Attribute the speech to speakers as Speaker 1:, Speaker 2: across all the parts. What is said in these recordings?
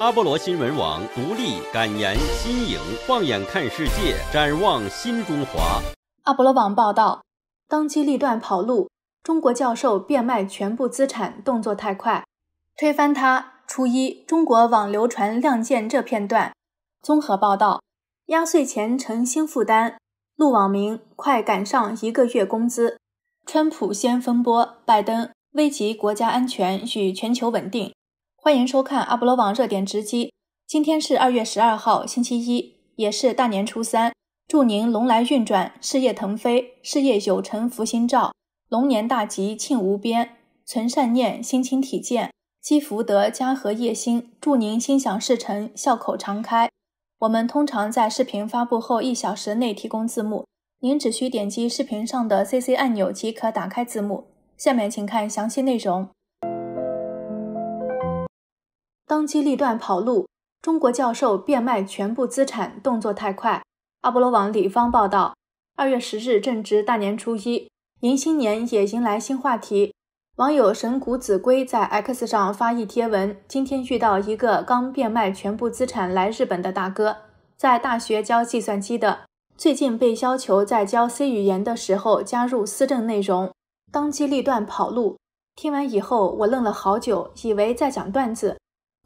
Speaker 1: 阿波罗新闻网独立、感言、新颖，放眼看世界，展望新中华。阿波罗网报道：当机立断跑路，中国教授变卖全部资产，动作太快，推翻他。初一，中国网流传《亮剑》这片段。综合报道：压岁钱成新负担，路网名快赶上一个月工资。川普掀风波，拜登危及国家安全与全球稳定。欢迎收看阿波罗网热点直击。今天是二月十二号，星期一，也是大年初三。祝您龙来运转，事业腾飞，事业有成，福星照，龙年大吉，庆无边。存善念，心清体健，积福德，家和业兴。祝您心想事成，笑口常开。我们通常在视频发布后一小时内提供字幕，您只需点击视频上的 CC 按钮即可打开字幕。下面请看详细内容。当机立断跑路，中国教授变卖全部资产，动作太快。阿波罗网李芳报道，二月十日正值大年初一，迎新年也迎来新话题。网友神谷子龟在 X 上发一贴文，今天遇到一个刚变卖全部资产来日本的大哥，在大学教计算机的，最近被要求在教 C 语言的时候加入思政内容，当机立断跑路。听完以后，我愣了好久，以为在讲段子。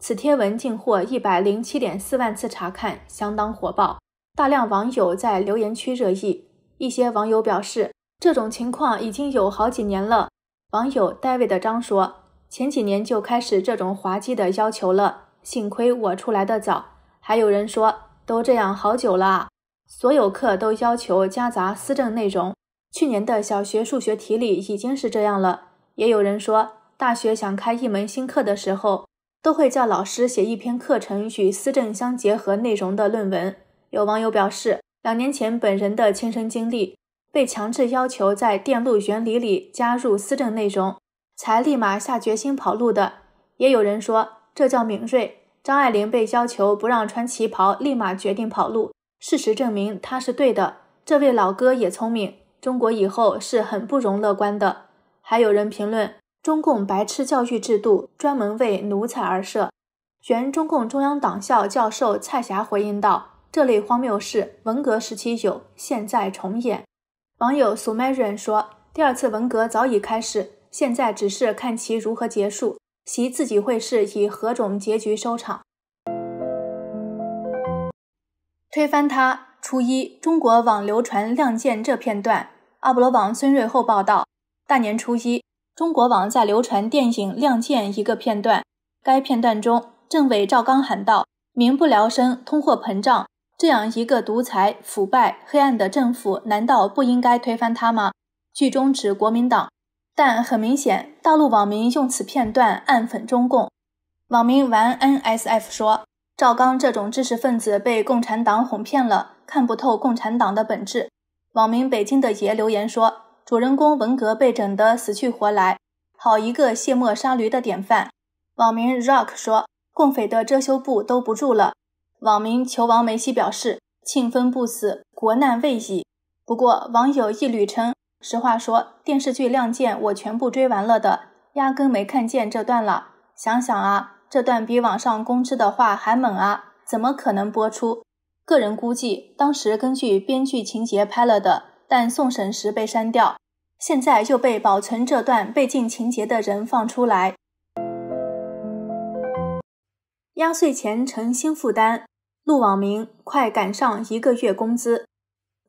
Speaker 1: 此贴文进获一百零七点四万次查看，相当火爆。大量网友在留言区热议。一些网友表示，这种情况已经有好几年了。网友 David 张说：“前几年就开始这种滑稽的要求了，幸亏我出来的早。”还有人说：“都这样好久了，所有课都要求夹杂思政内容。去年的小学数学题里已经是这样了。”也有人说：“大学想开一门新课的时候。”都会叫老师写一篇课程与思政相结合内容的论文。有网友表示，两年前本人的亲身经历，被强制要求在电路原理里加入思政内容，才立马下决心跑路的。也有人说，这叫敏锐。张爱玲被要求不让穿旗袍，立马决定跑路。事实证明，他是对的。这位老哥也聪明。中国以后是很不容乐观的。还有人评论。中共白痴教育制度专门为奴才而设，原中共中央党校教授蔡霞回应道：“这类荒谬事，文革时期有，现在重演。”网友苏麦润说：“第二次文革早已开始，现在只是看其如何结束，其自己会是以何种结局收场。”推翻他，初一，中国网流传《亮剑》这片段，阿波罗网孙瑞后报道：大年初一。中国网在流传电影《亮剑》一个片段，该片段中政委赵刚喊道：“民不聊生，通货膨胀，这样一个独裁、腐败、黑暗的政府，难道不应该推翻他吗？”剧中指国民党，但很明显，大陆网民用此片段暗讽中共。网民玩 NSF 说：“赵刚这种知识分子被共产党哄骗了，看不透共产党的本质。”网民北京的爷留言说。主人公文革被整得死去活来，好一个卸磨杀驴的典范。网民 rock 说：“共匪的遮羞布都不住了。”网民球王梅西表示：“庆丰不死，国难未已。”不过，网友一缕称：“实话说，电视剧《亮剑》我全部追完了的，压根没看见这段了。想想啊，这段比网上公知的话还猛啊，怎么可能播出？个人估计，当时根据编剧情节拍了的。”但送审时被删掉，现在又被保存这段被禁情节的人放出来。压岁钱成新负担，路网民快赶上一个月工资。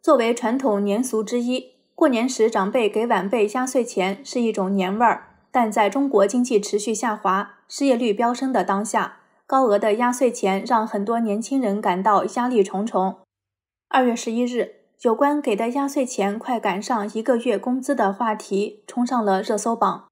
Speaker 1: 作为传统年俗之一，过年时长辈给晚辈压岁钱是一种年味儿，但在中国经济持续下滑、失业率飙升的当下，高额的压岁钱让很多年轻人感到压力重重。二月十一日。有关给的压岁钱快赶上一个月工资的话题冲上了热搜榜。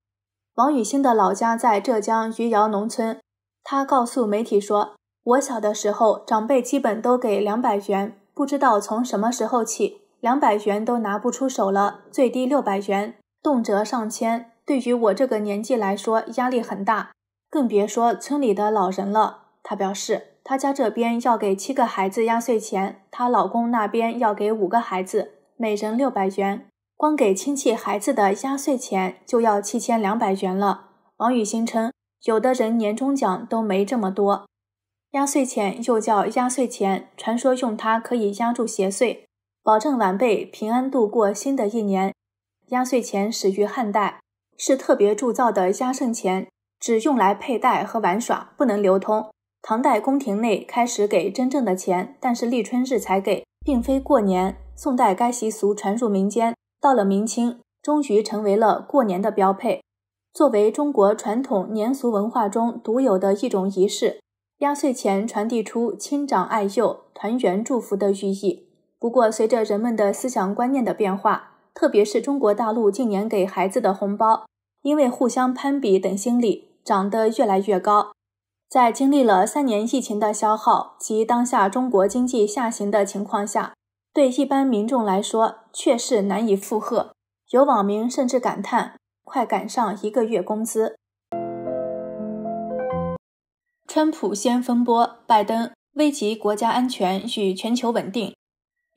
Speaker 1: 王雨欣的老家在浙江余姚农村，他告诉媒体说：“我小的时候，长辈基本都给两百元，不知道从什么时候起，两百元都拿不出手了，最低六百元，动辄上千，对于我这个年纪来说，压力很大，更别说村里的老人了。”他表示。她家这边要给七个孩子压岁钱，她老公那边要给五个孩子，每人六百元。光给亲戚孩子的压岁钱就要七千两百元了。王雨欣称，有的人年终奖都没这么多。压岁钱又叫压岁钱，传说用它可以压住邪祟，保证晚辈平安度过新的一年。压岁钱始于汉代，是特别铸造的压胜钱，只用来佩戴和玩耍，不能流通。唐代宫廷内开始给真正的钱，但是立春日才给，并非过年。宋代该习俗传入民间，到了明清，终于成为了过年的标配。作为中国传统年俗文化中独有的一种仪式，压岁钱传递出亲长爱幼、团圆祝福的寓意。不过，随着人们的思想观念的变化，特别是中国大陆近年给孩子的红包，因为互相攀比等心理，涨得越来越高。在经历了三年疫情的消耗及当下中国经济下行的情况下，对一般民众来说，确实难以负荷。有网民甚至感叹：“快赶上一个月工资。”川普掀风波，拜登危及国家安全与全球稳定。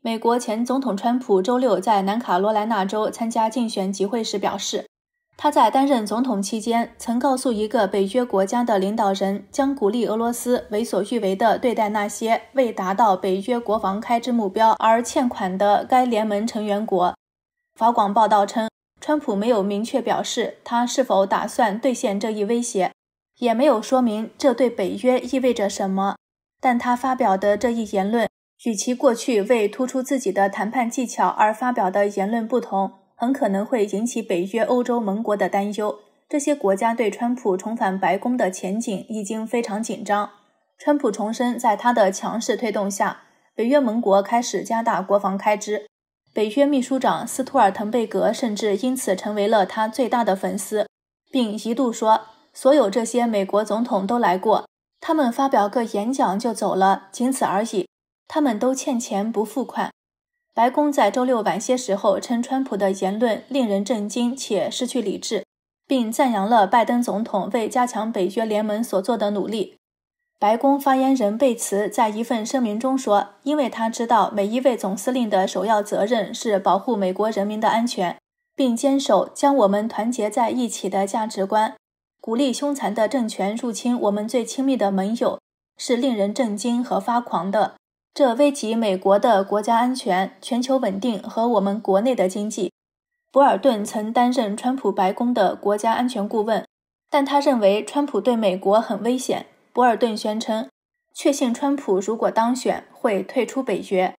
Speaker 1: 美国前总统川普周六在南卡罗来纳州参加竞选集会时表示。他在担任总统期间，曾告诉一个北约国家的领导人，将鼓励俄罗斯为所欲为地对待那些未达到北约国防开支目标而欠款的该联盟成员国。法广报道称，川普没有明确表示他是否打算兑现这一威胁，也没有说明这对北约意味着什么。但他发表的这一言论，与其过去为突出自己的谈判技巧而发表的言论不同。很可能会引起北约欧洲盟国的担忧。这些国家对川普重返白宫的前景已经非常紧张。川普重申，在他的强势推动下，北约盟国开始加大国防开支。北约秘书长斯图尔滕贝格甚至因此成为了他最大的粉丝，并一度说：“所有这些美国总统都来过，他们发表个演讲就走了，仅此而已。他们都欠钱不付款。”白宫在周六晚些时候称，川普的言论令人震惊且失去理智，并赞扬了拜登总统为加强北约联盟所做的努力。白宫发言人贝茨在一份声明中说：“因为他知道每一位总司令的首要责任是保护美国人民的安全，并坚守将我们团结在一起的价值观。鼓励凶残的政权入侵我们最亲密的盟友，是令人震惊和发狂的。”这危及美国的国家安全、全球稳定和我们国内的经济。博尔顿曾担任川普白宫的国家安全顾问，但他认为川普对美国很危险。博尔顿宣称，确信川普如果当选会退出北约。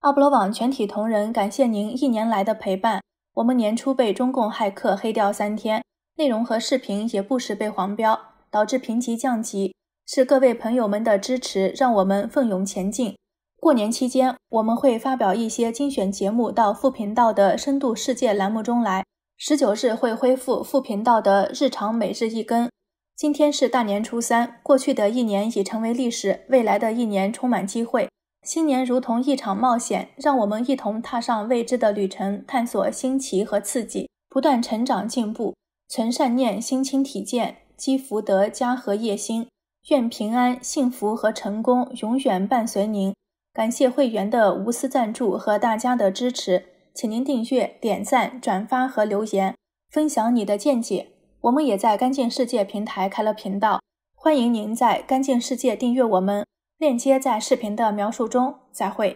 Speaker 1: 阿布罗网全体同仁感谢您一年来的陪伴。我们年初被中共骇客黑掉三天，内容和视频也不时被黄标，导致评级降级。是各位朋友们的支持，让我们奋勇前进。过年期间，我们会发表一些精选节目到副频道的“深度世界”栏目中来。十九日会恢复副频道的日常每日一更。今天是大年初三，过去的一年已成为历史，未来的一年充满机会。新年如同一场冒险，让我们一同踏上未知的旅程，探索新奇和刺激，不断成长进步。存善念，心清体健，积福德，家和业兴。愿平安、幸福和成功永远伴随您。感谢会员的无私赞助和大家的支持，请您订阅、点赞、转发和留言，分享你的见解。我们也在“干净世界”平台开了频道，欢迎您在“干净世界”订阅我们，链接在视频的描述中。再会。